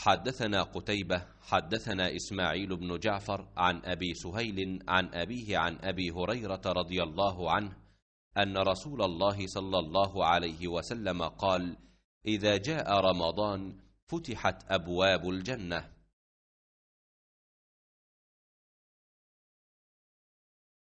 حدثنا قتيبة حدثنا إسماعيل بن جعفر عن أبي سهيل عن أبيه عن أبي هريرة رضي الله عنه أن رسول الله صلى الله عليه وسلم قال إذا جاء رمضان فتحت أبواب الجنة